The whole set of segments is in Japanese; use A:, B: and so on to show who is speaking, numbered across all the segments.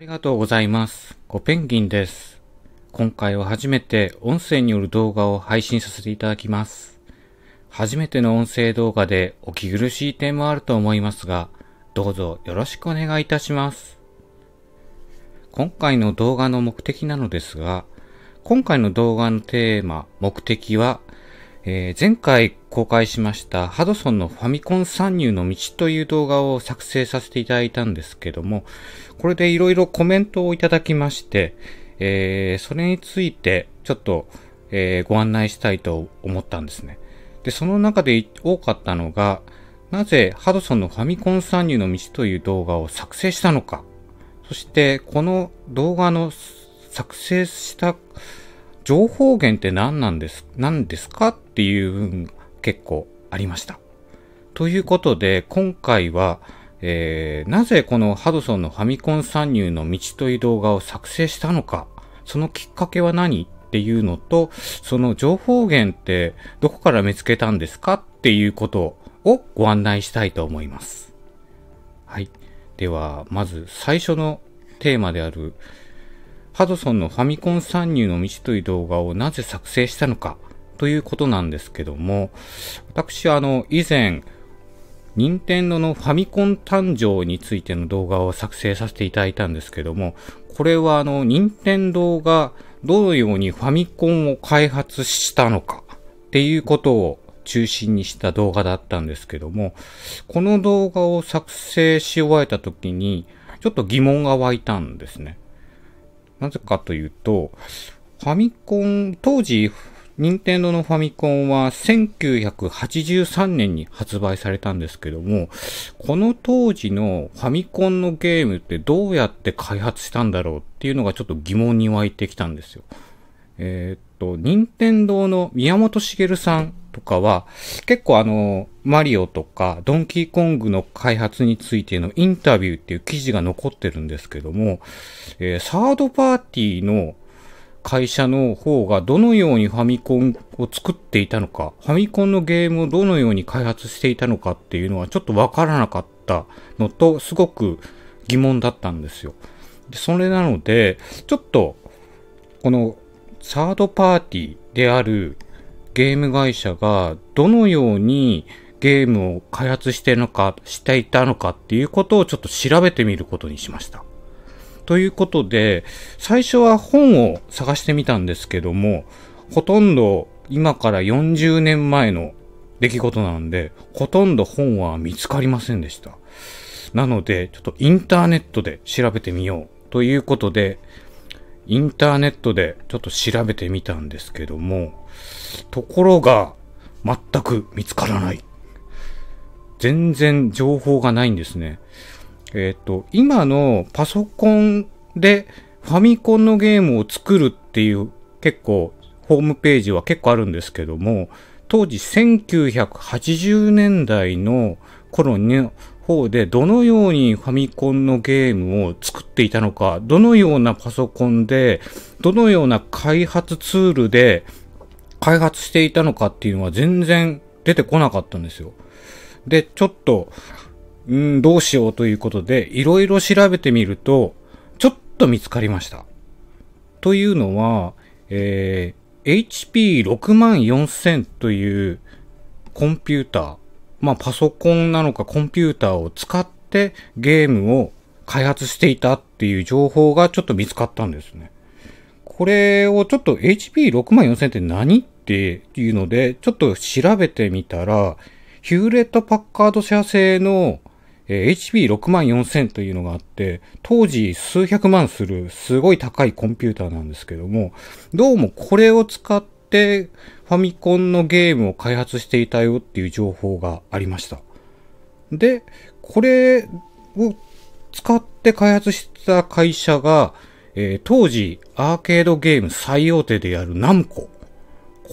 A: ありがとうございます。コペンギンです。今回は初めて音声による動画を配信させていただきます。初めての音声動画でお気苦しい点もあると思いますが、どうぞよろしくお願いいたします。今回の動画の目的なのですが、今回の動画のテーマ、目的はえー、前回公開しましたハドソンのファミコン参入の道という動画を作成させていただいたんですけども、これでいろいろコメントをいただきまして、えー、それについてちょっと、えー、ご案内したいと思ったんですね。で、その中で多かったのが、なぜハドソンのファミコン参入の道という動画を作成したのか、そしてこの動画の作成した情報源って何なんです、何ですかっていう結構ありました。ということで、今回は、えー、なぜこのハドソンのファミコン参入の道という動画を作成したのか、そのきっかけは何っていうのと、その情報源ってどこから見つけたんですかっていうことをご案内したいと思います。はい。では、まず最初のテーマである、ハドソンのファミコン参入の道という動画をなぜ作成したのかということなんですけども、私、あの、以前、任天堂のファミコン誕生についての動画を作成させていただいたんですけども、これはあの、任天堂がどのようにファミコンを開発したのかっていうことを中心にした動画だったんですけども、この動画を作成し終えた時に、ちょっと疑問が湧いたんですね。なぜかというと、ファミコン、当時、任天堂のファミコンは1983年に発売されたんですけども、この当時のファミコンのゲームってどうやって開発したんだろうっていうのがちょっと疑問に湧いてきたんですよ。えー、っと、任天堂の宮本茂さんとかは、結構あの、マリオとかドンキーコングの開発についてのインタビューっていう記事が残ってるんですけども、えー、サードパーティーの会社の方がどのようにファミコンを作っていたのか、ファミコンのゲームをどのように開発していたのかっていうのはちょっとわからなかったのと、すごく疑問だったんですよ。でそれなので、ちょっと、このサードパーティーであるゲーム会社がどのようにゲームを開発してのか、していたのかっていうことをちょっと調べてみることにしました。ということで、最初は本を探してみたんですけども、ほとんど今から40年前の出来事なんで、ほとんど本は見つかりませんでした。なので、ちょっとインターネットで調べてみようということで、インターネットでちょっと調べてみたんですけども、ところが、全く見つからない。全然情報がないんですね。えっ、ー、と、今のパソコンでファミコンのゲームを作るっていう結構ホームページは結構あるんですけども、当時1980年代の頃の方でどのようにファミコンのゲームを作っていたのか、どのようなパソコンで、どのような開発ツールで開発していたのかっていうのは全然出てこなかったんですよ。で、ちょっと、うん、どうしようということで、いろいろ調べてみると、ちょっと見つかりました。というのは、えー、HP64000 というコンピューター、まあパソコンなのかコンピューターを使ってゲームを開発していたっていう情報がちょっと見つかったんですね。これをちょっと HP64000 って何っていうので、ちょっと調べてみたら、ヒューレット・パッカード社製のえー、HP64000 というのがあって、当時数百万するすごい高いコンピューターなんですけども、どうもこれを使ってファミコンのゲームを開発していたよっていう情報がありました。で、これを使って開発した会社が、えー、当時アーケードゲーム最大手であるナムコ。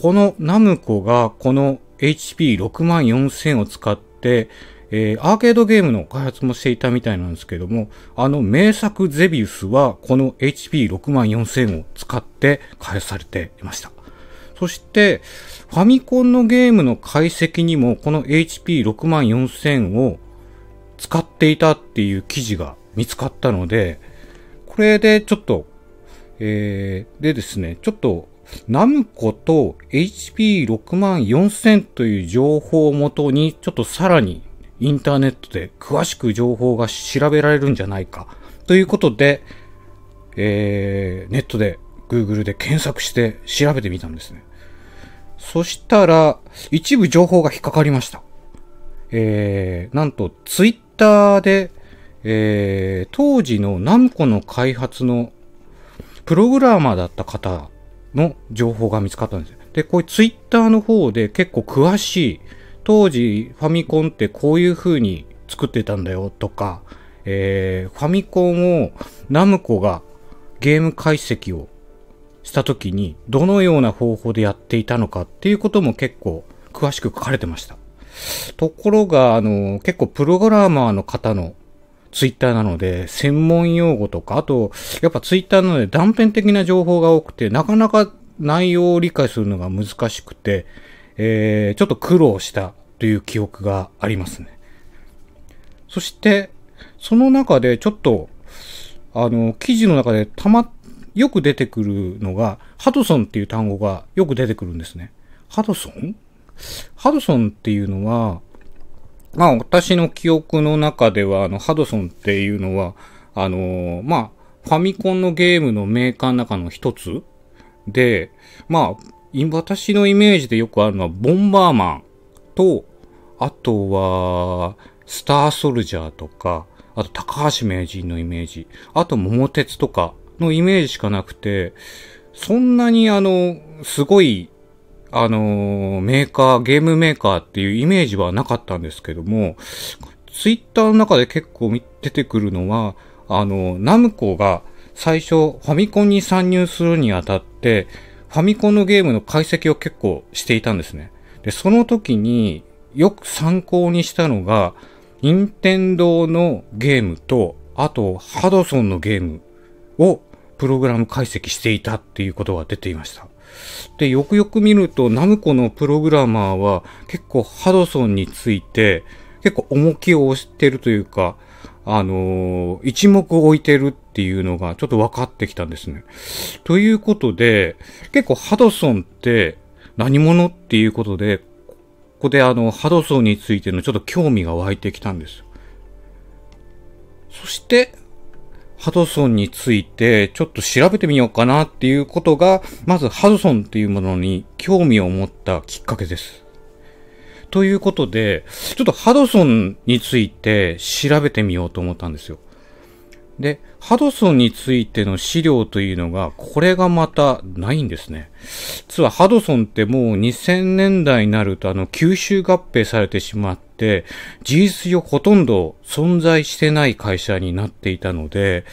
A: このナムコがこの HP64000 を使ってえー、アーケードゲームの開発もしていたみたいなんですけども、あの名作ゼビウスはこの HP64000 を使って開発されていました。そして、ファミコンのゲームの解析にもこの HP64000 を使っていたっていう記事が見つかったので、これでちょっと、えー、でですね、ちょっとナムコと HP64000 という情報をもとに、ちょっとさらにインターネットで詳しく情報が調べられるんじゃないか。ということで、えー、ネットで、Google で検索して調べてみたんですね。そしたら、一部情報が引っかかりました。えー、なんと、Twitter で、えー、当時のナムコの開発のプログラマーだった方の情報が見つかったんですよ。で、こういう Twitter の方で結構詳しい、当時ファミコンってこういう風に作ってたんだよとか、えー、ファミコンをナムコがゲーム解析をした時にどのような方法でやっていたのかっていうことも結構詳しく書かれてました。ところが、あの、結構プログラマーの方のツイッターなので、専門用語とか、あと、やっぱツイッターなので断片的な情報が多くて、なかなか内容を理解するのが難しくて、えー、ちょっと苦労したという記憶がありますね。そして、その中でちょっと、あの、記事の中でたま、よく出てくるのが、ハドソンっていう単語がよく出てくるんですね。ハドソンハドソンっていうのは、まあ私の記憶の中では、あの、ハドソンっていうのは、あのまあ、ファミコンのゲームのメーカーの中の一つで、まあ、私のイメージでよくあるのは、ボンバーマンと、あとは、スターソルジャーとか、あと高橋名人のイメージ、あと桃鉄とかのイメージしかなくて、そんなにあの、すごい、あの、メーカー、ゲームメーカーっていうイメージはなかったんですけども、ツイッターの中で結構出てくるのは、あの、ナムコが最初ファミコンに参入するにあたって、ファミコンのゲームの解析を結構していたんですね。で、その時によく参考にしたのが、任天堂のゲームと、あと、ハドソンのゲームをプログラム解析していたっていうことが出ていました。で、よくよく見ると、ナムコのプログラマーは結構ハドソンについて、結構重きを押してるというか、あのー、一目置いてるっっていうのがちょっと分かってきたんですね。ということで、結構ハドソンって何者っていうことで、ここであの、ハドソンについてのちょっと興味が湧いてきたんです。そして、ハドソンについてちょっと調べてみようかなっていうことが、まずハドソンっていうものに興味を持ったきっかけです。ということで、ちょっとハドソンについて調べてみようと思ったんですよ。で、ハドソンについての資料というのが、これがまたないんですね。実はハドソンってもう2000年代になると、あの、吸収合併されてしまって、事実上ほとんど存在してない会社になっていたので、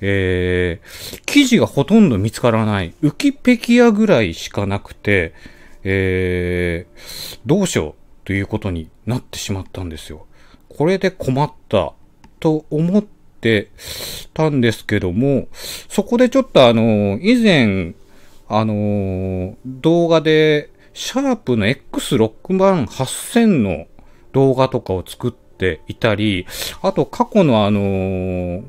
A: えー、記事がほとんど見つからない。ウキペキアぐらいしかなくて、えー、どうしようということになってしまったんですよ。これで困ったと思って、ってたんですけども、そこでちょっとあの、以前、あの、動画で、シャープの X6 万8000の動画とかを作っていたり、あと過去のあの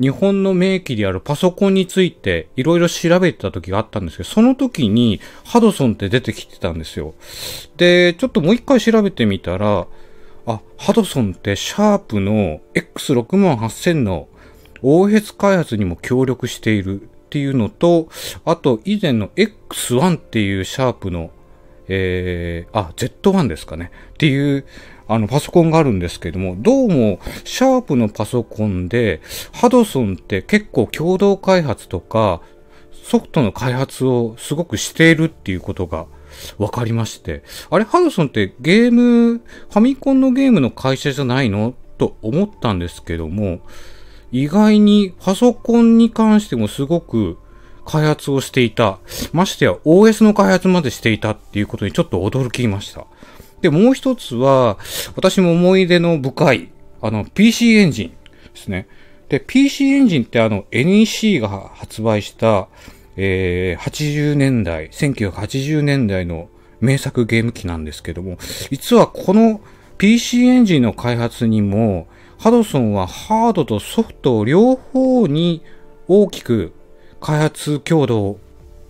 A: 日本の名機であるパソコンについていろいろ調べてた時があったんですけど、その時にハドソンって出てきてたんですよ。で、ちょっともう一回調べてみたら、あ、ハドソンってシャープの X68000 の OS 開発にも協力しているっていうのと、あと以前の X1 っていうシャープの、えー、あ、Z1 ですかね。っていう、あの、パソコンがあるんですけども、どうも、シャープのパソコンで、ハドソンって結構共同開発とか、ソフトの開発をすごくしているっていうことが分かりまして、あれ、ハドソンってゲーム、ファミコンのゲームの会社じゃないのと思ったんですけども、意外にパソコンに関してもすごく開発をしていた。ましてや OS の開発までしていたっていうことにちょっと驚きました。で、もう一つは、私も思い出の深い、あの、PC エンジンですね。で、PC エンジンってあの NEC が発売した、えー、80年代、1980年代の名作ゲーム機なんですけども、実はこの PC エンジンの開発にも、ハドソンはハードとソフト両方に大きく開発強度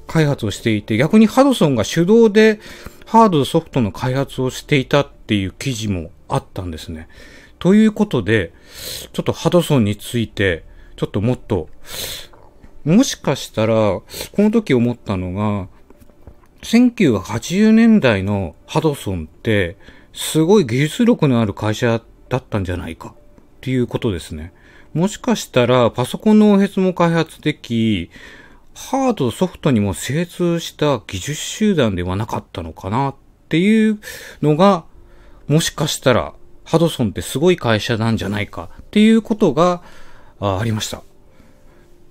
A: 開発をしていて、逆にハドソンが手動でハードとソフトの開発をしていたっていう記事もあったんですね。ということで、ちょっとハドソンについて、ちょっともっともしかしたら、この時思ったのが、1980年代のハドソンって、すごい技術力のある会社だったんじゃないかっていうことですね。もしかしたら、パソコンのェスも開発でき、ハード、ソフトにも精通した技術集団ではなかったのかなっていうのが、もしかしたら、ハドソンってすごい会社なんじゃないかっていうことがありました。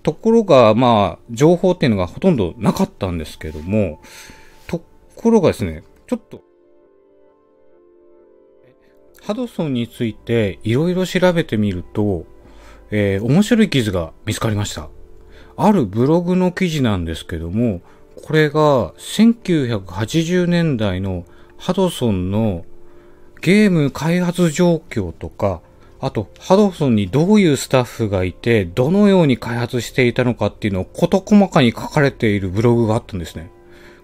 A: ところが、まあ、情報っていうのがほとんどなかったんですけども、ところがですね、ちょっと、ハドソンについていろいろ調べてみると、えー、面白い記事が見つかりました。あるブログの記事なんですけども、これが1980年代のハドソンのゲーム開発状況とかあと、ハドソンにどういうスタッフがいて、どのように開発していたのかっていうのを事細かに書かれているブログがあったんですね。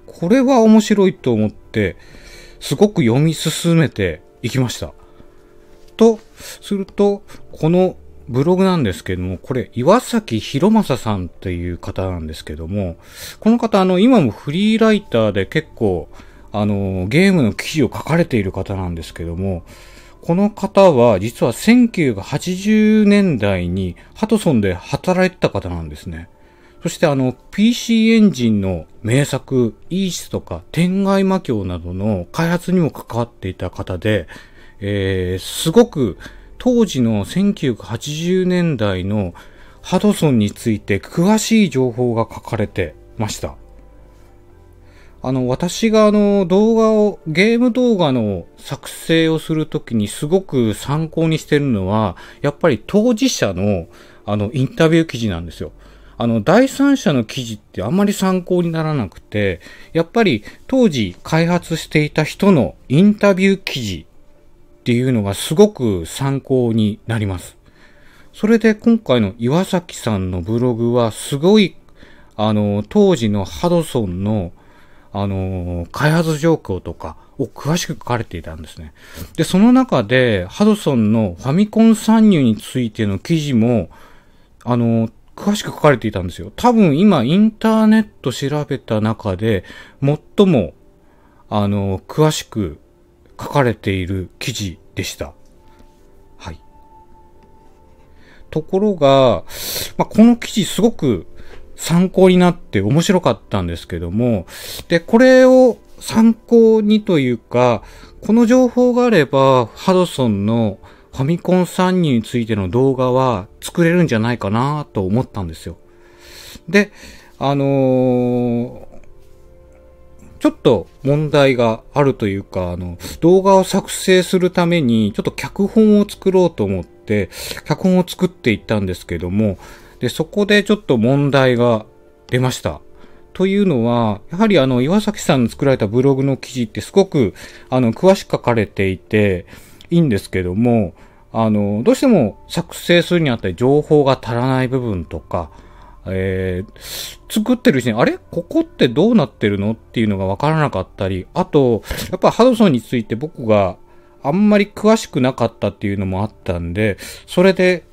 A: これは面白いと思って、すごく読み進めていきました。と、すると、このブログなんですけども、これ、岩崎博正さんっていう方なんですけども、この方、あの、今もフリーライターで結構、あの、ゲームの記事を書かれている方なんですけども、この方は実は1980年代にハトソンで働いてた方なんですね。そしてあの PC エンジンの名作イーシスとか天外魔境などの開発にも関わっていた方で、えー、すごく当時の1980年代のハドソンについて詳しい情報が書かれてました。あの、私があの、動画を、ゲーム動画の作成をするときにすごく参考にしてるのは、やっぱり当事者の、あの、インタビュー記事なんですよ。あの、第三者の記事ってあんまり参考にならなくて、やっぱり当時開発していた人のインタビュー記事っていうのがすごく参考になります。それで今回の岩崎さんのブログはすごい、あの、当時のハドソンのあのー、開発状況とかを詳しく書かれていたんですね。で、その中で、ハドソンのファミコン参入についての記事も、あのー、詳しく書かれていたんですよ。多分今、インターネット調べた中で、最も、あのー、詳しく書かれている記事でした。はい。ところが、まあ、この記事すごく参考になって面白かったんですけども、で、これを参考にというか、この情報があれば、ハドソンのファミコン参入についての動画は作れるんじゃないかなと思ったんですよ。で、あのー、ちょっと問題があるというか、あの、動画を作成するために、ちょっと脚本を作ろうと思って、脚本を作っていったんですけども、で、そこでちょっと問題が出ました。というのは、やはりあの、岩崎さんの作られたブログの記事ってすごく、あの、詳しく書かれていて、いいんですけども、あの、どうしても作成するにあたり情報が足らない部分とか、えー、作ってるうちに、あれここってどうなってるのっていうのがわからなかったり、あと、やっぱハドソンについて僕があんまり詳しくなかったっていうのもあったんで、それで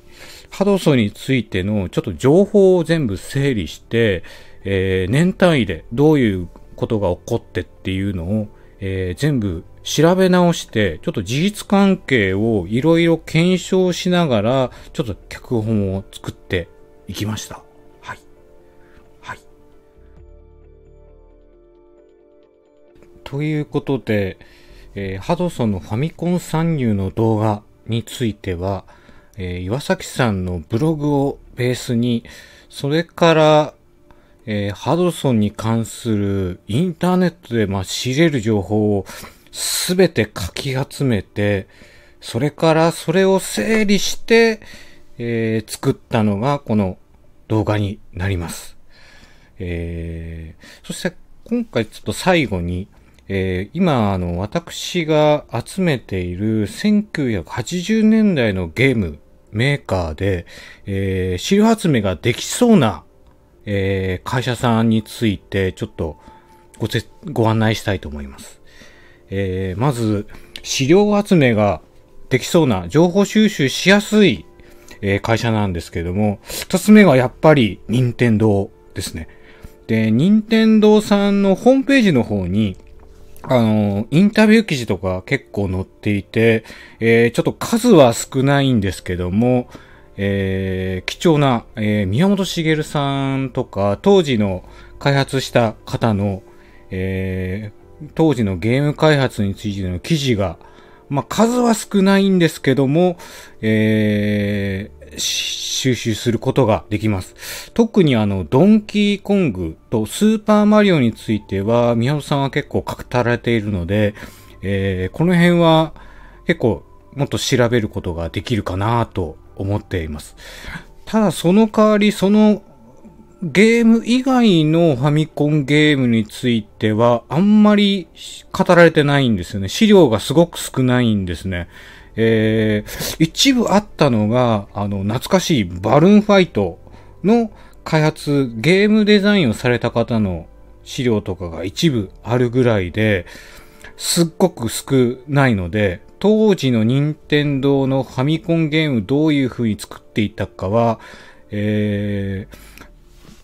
A: ハドソンについてのちょっと情報を全部整理して、えー、年単位でどういうことが起こってっていうのを、えー、全部調べ直して、ちょっと事実関係をいろいろ検証しながら、ちょっと脚本を作っていきました。はい。はい。ということで、えー、ハドソンのファミコン参入の動画については、えー、岩崎さんのブログをベースに、それから、えー、ハドソンに関するインターネットで、まあ、知れる情報をすべて書き集めて、それからそれを整理して、えー、作ったのがこの動画になります。えー、そして今回ちょっと最後に、えー、今あの私が集めている1980年代のゲームメーカーで、えー、資料ル発明ができそうな、えー、会社さんについて、ちょっとごせご案内したいと思います。えー、まず、資料集めができそうな、情報収集しやすい、えー、会社なんですけども、二つ目がやっぱり、任天堂ですね。で、任天堂さんのホームページの方に、あの、インタビュー記事とか結構載っていて、えー、ちょっと数は少ないんですけども、えー、貴重な、えー、宮本茂さんとか、当時の開発した方の、えー、当時のゲーム開発についての記事が、まあ、数は少ないんですけども、え収集することができます。特にあの、ドンキーコングとスーパーマリオについては、宮本さんは結構語られているので、えー、この辺は結構もっと調べることができるかなと思っています。ただその代わり、そのゲーム以外のファミコンゲームについては、あんまり語られてないんですよね。資料がすごく少ないんですね。えー、一部あったのが、あの、懐かしいバルーンファイトの開発、ゲームデザインをされた方の資料とかが一部あるぐらいで、すっごく少ないので、当時の任天堂のファミコンゲームどういう風に作っていたかは、えー、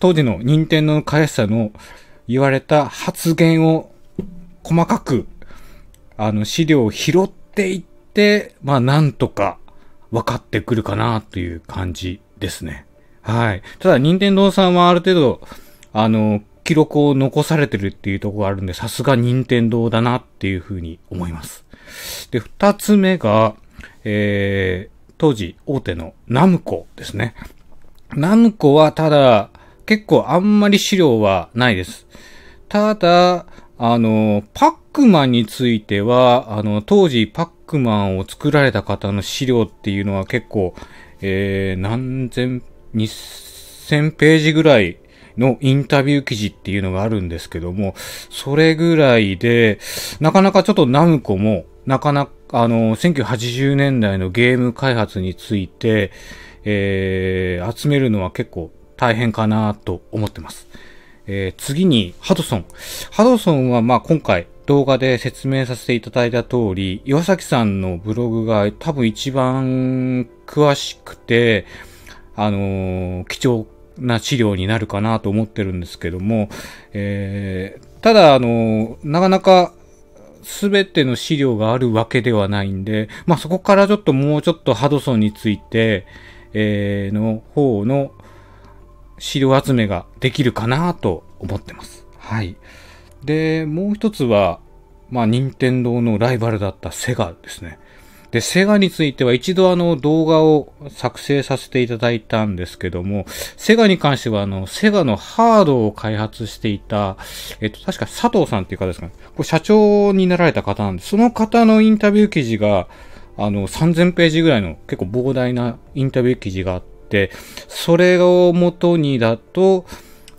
A: 当時の任天堂の開発者の言われた発言を細かく、あの資料を拾っていって、まあ、なんとか分かってくるかなという感じですね。はい。ただ、任天堂さんはある程度、あの、記録を残されてるっていうところがあるんで、さすが任天堂だなっていうふうに思います。で、二つ目が、えー、当時大手のナムコですね。ナムコはただ、結構あんまり資料はないです。ただ、あの、パックマンについては、あの、当時パックマンを作られた方の資料っていうのは結構、えー、何千、2000ページぐらいのインタビュー記事っていうのがあるんですけども、それぐらいで、なかなかちょっとナムコも、なかなか、あの、1980年代のゲーム開発について、えー、集めるのは結構大変かなと思ってます。えー、次に、ハドソン。ハドソンは、まあ、今回、動画で説明させていただいた通り、岩崎さんのブログが多分一番詳しくて、あのー、貴重な資料になるかなと思ってるんですけども、えー、ただ、あのー、なかなか全ての資料があるわけではないんで、まあ、そこからちょっともうちょっとハドソンについて、えー、の方の資料集めができるかなと思ってます。はい。で、もう一つは、まあ、任天堂のライバルだったセガですね。で、セガについては一度あの動画を作成させていただいたんですけども、セガに関してはあの、セガのハードを開発していた、えっと、確か佐藤さんっていう方ですかね。これ社長になられた方なんで、その方のインタビュー記事が、あの、3000ページぐらいの結構膨大なインタビュー記事があって、それを元にだと、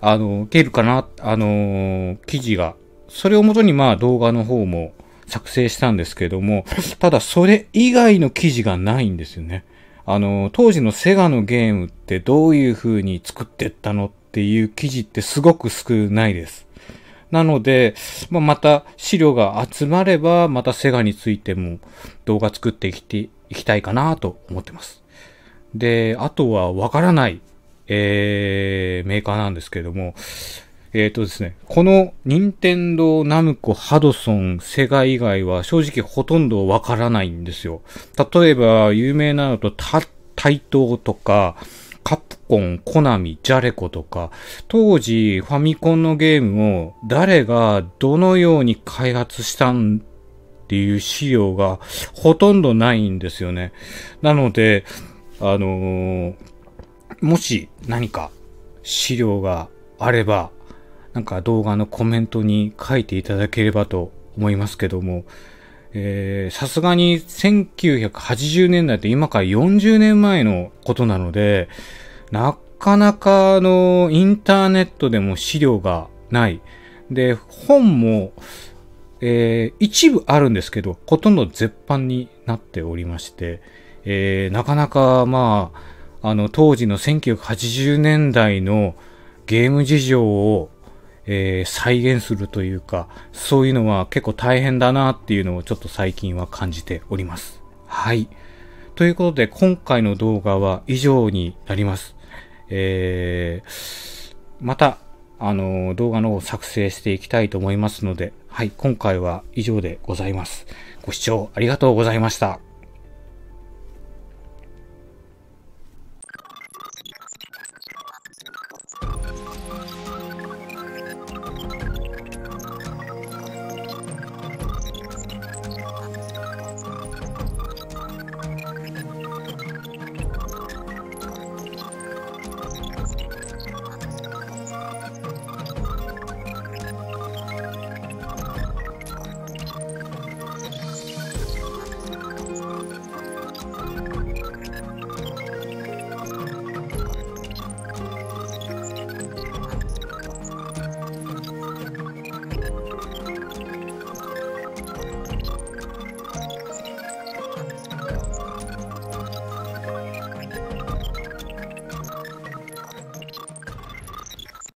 A: あの、受けるかな、あのー、記事が。それをもとにまあ動画の方も作成したんですけども、ただそれ以外の記事がないんですよね。あの、当時のセガのゲームってどういう風に作ってったのっていう記事ってすごく少ないです。なので、まあ、また資料が集まれば、またセガについても動画作ってきていきたいかなと思ってます。で、あとはわからないえー、メーカーなんですけれども、えっ、ー、とですね、この任天堂ナムコハドソンセガ以外は正直ほとんどわからないんですよ。例えば有名なのとタイトーとか、カプコン、コナミ、ジャレコとか、当時ファミコンのゲームを誰がどのように開発したんっていう資料がほとんどないんですよね。なので、あのーもし何か資料があれば、なんか動画のコメントに書いていただければと思いますけども、さすがに1980年代って今から40年前のことなので、なかなかのインターネットでも資料がない。で、本も、えー、一部あるんですけど、ほとんど絶版になっておりまして、えー、なかなかまあ、あの当時の1980年代のゲーム事情を、えー、再現するというか、そういうのは結構大変だなっていうのをちょっと最近は感じております。はい。ということで、今回の動画は以上になります。えー、また、あの、動画の方作成していきたいと思いますので、はい、今回は以上でございます。ご視聴ありがとうございました。